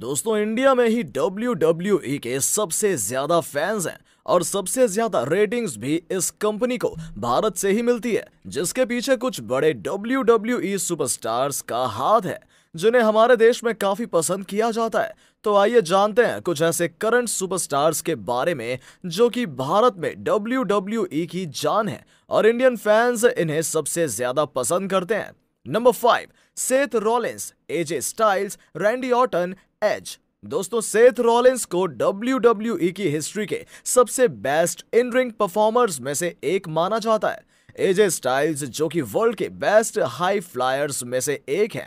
दोस्तों इंडिया में ही W W e के सबसे ज्यादा फैंस हैं और सबसे ज्यादा रेटिंग्स भी इस कंपनी को भारत से ही मिलती है जिसके पीछे कुछ बड़े डब्ल्यू डब्ल्यू सुपरस्टार्स का हाथ है जिन्हें हमारे देश में काफी पसंद किया जाता है तो आइए जानते हैं कुछ ऐसे करंट सुपरस्टार्स के बारे में जो कि भारत में डब्ल्यू डब्ल्यू e की जान है और इंडियन फैंस इन्हें सबसे ज्यादा पसंद करते हैं number five Seth Rollins AJ Styles Randy Orton Edge दोस्तों सेथ रॉलिंस को डब्ल्यू e की हिस्ट्री के सबसे बेस्ट इन रिंग परफॉर्मर्स में से एक माना जाता है एजे स्टाइल्स जो कि वर्ल्ड के बेस्ट हाई फ्लायर्स में से एक है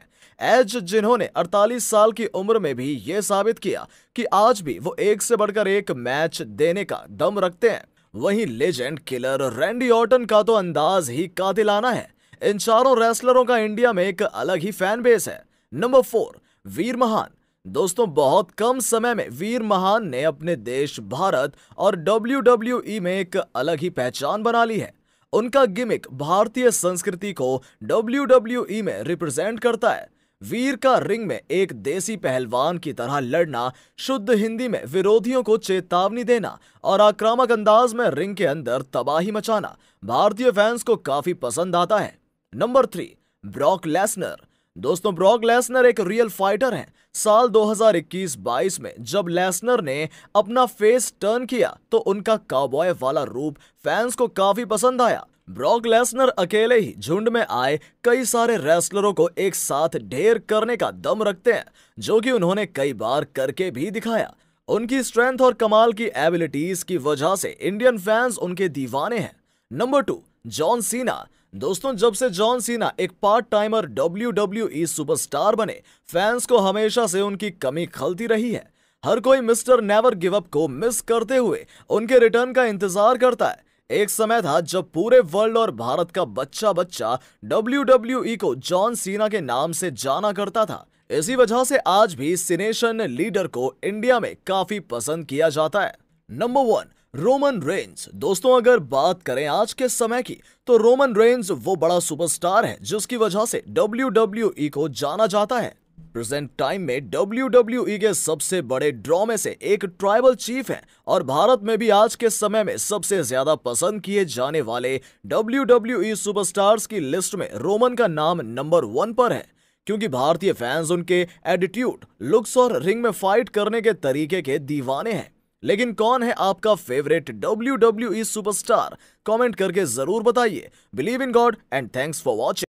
एज जिन्होंने 48 साल की उम्र में भी ये साबित किया कि आज भी वो एक से बढ़कर एक मैच देने का दम रखते हैं वहीं लेजेंड किलर रैंडी ऑर्टन का तो अंदाज ही कातिलाना है इन चारों रेसलरों का इंडिया में एक अलग ही फैन बेस है नंबर फोर वीर महान दोस्तों बहुत कम समय में वीर महान ने अपने देश भारत और डब्ल्यू e में एक अलग ही पहचान बना ली है उनका गिमिक भारतीय संस्कृति को डब्ल्यू e में रिप्रेजेंट करता है वीर का रिंग में एक देसी पहलवान की तरह लड़ना शुद्ध हिंदी में विरोधियों को चेतावनी देना और आक्रामक अंदाज में रिंग के अंदर तबाही मचाना भारतीय फैंस को काफी पसंद आता है नंबर थ्री ब्रॉक लेसनर दोस्तों ब्रॉक लेसनर एक रियल फाइटर हैं साल 2021-22 में जब लेसनर ने अपना फेस टर्न किया तो उनका काबॉय वाला रूप फैंस को काफी पसंद आया ब्रॉक लेसनर अकेले ही झुंड में आए कई सारे रेसलरों को एक साथ ढेर करने का दम रखते हैं जो कि उन्होंने कई बार करके भी दिखाया उनकी स्ट्रेंथ और कमाल की एबिलिटीज की वजह से इंडियन फैंस उनके दीवाने हैं नंबर टू जॉन सीना दोस्तों जब से जॉन सीना एक part timer W W superstar बने फैंस को हमेशा से उनकी कमी खलती रही है हर कोई मिस्टर नेवर गिव अप को मिस करते हुए उनके रिटर्न का इंतजार करता है एक समय था जब पूरे वर्ल्ड और भारत का बच्चा बच्चा डब्ल्यू डब्ल्यू को जॉन सीना के नाम से जाना करता था इसी वजह से आज भी सिनेशन लीडर को इंडिया में काफी पसंद किया जाता है नंबर वन रोमन रेंज दोस्तों अगर बात करें आज के समय की तो रोमन रेंज वो बड़ा सुपरस्टार है जिसकी वजह से डब्ल्यू को जाना जाता है प्रेजेंट टाइम में डब्ल्यू के सबसे बड़े ड्रॉ में से एक ट्राइबल चीफ है और भारत में भी आज के समय में सबसे ज्यादा पसंद किए जाने वाले डब्ल्यू सुपरस्टार्स की लिस्ट में रोमन का नाम नंबर वन पर है क्योंकि भारतीय फैंस उनके एटीट्यूड लुक्स और रिंग में फाइट करने के तरीके के दीवाने हैं लेकिन कौन है आपका favourite W W E superstar comment करके जरूर बताइए believe in God and thanks for watching